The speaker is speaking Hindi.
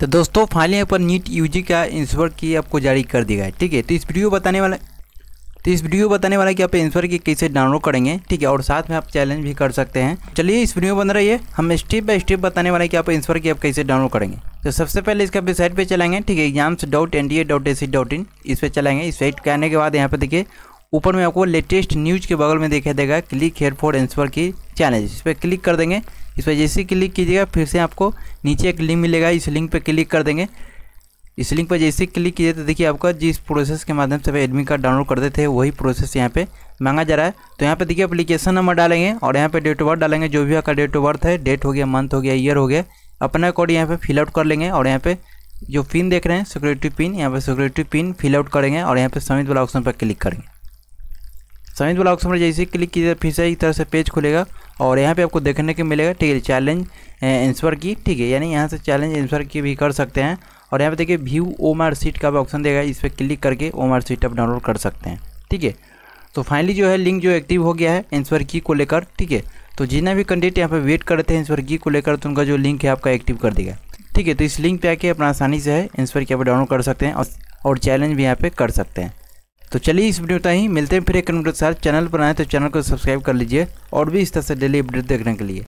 तो दोस्तों फाइनली यहाँ पर नीट यूजी का इंश्योर की आपको जारी कर दिया है ठीक है तो इस वीडियो बताने वाला तो इस वीडियो बताने वाला कि आप इंश्योर की कैसे डाउनलोड करेंगे ठीक है और साथ में आप चैलेंज भी कर सकते हैं चलिए इस वीडियो बन रही है हम स्टेप बाय स्टेप बताने वाला है कि आप इंश्योर की आप कैसे डाउनलोड करेंगे तो सबसे पहले इसका वेबसाइट पर चलाएंगे ठीक है exams dot N D A dot A C dot in इस पर चलाएंगे इस साइट के आने के बाद यहाँ पर देखिए ऊपर में आपको लेटेस्ट न्यूज के बगल में देखा देगा क्लिक हेयर फॉर एंसवर की चैलेंज इस पर क्लिक कर देंगे इस पर जैसे क्लिक कीजिएगा फिर से आपको नीचे एक लिंक मिलेगा इस लिंक पर क्लिक कर देंगे इस लिंक पर जैसे क्लिक कीजिए तो देखिए आपका जिस प्रोसेस के माध्यम से एडमिट कार्ड डाउनलोड करते थे वही प्रोसेस यहाँ पे मांगा जा रहा है तो यहाँ पे देखिए अप्लीकेशन नंबर डालेंगे और यहाँ पे डेट ऑफ बर्थ डालेंगे जो भी आपका डेट ऑफ बर्थ है डेट हो गया मंथ हो गया ईयर हो गया अपना कोड यहाँ पे फिलआउट कर लेंगे और यहाँ पे जो पिन देख रहे हैं सिक्योरिटी पिन यहाँ पे सिक्योरिटी पिन फिलआउट करेंगे और यहाँ पे समित वाला ऑप्शन पर क्लिक करेंगे समित वाला ऑप्शन पर जैसे क्लिक कीजिए फिर से एक तरह से पेज खुलेगा और यहाँ पे आपको देखने को मिलेगा ठीक है चैलेंज आंसर की ठीक है यानी यहाँ से चैलेंज आंसर की भी कर सकते हैं और यहाँ पे देखिए व्यू आर सीट का भी ऑप्शन देगा इस पर क्लिक करके आर सीट आप डाउनलोड कर सकते हैं ठीक है तो फाइनली जो है लिंक जो एक्टिव हो गया है आंसर की को लेकर ठीक है तो जितना भी कैंडिडेट यहाँ पर वेट करते हैं आंसर की को लेकर तो उनका जो लिंक है आपका एक्टिव कर देगा ठीक है तो इस लिंक पर आके अपना आसानी से है आंसर की आप डाउनलोड कर सकते हैं और चैलेंज भी यहाँ पर कर सकते हैं तो चलिए इस वीडियो में ही मिलते हैं फिर एक वीडियो के साथ चैनल पर आए तो चैनल को सब्सक्राइब कर लीजिए और भी इस तरह से डेली अपडेट देखने के लिए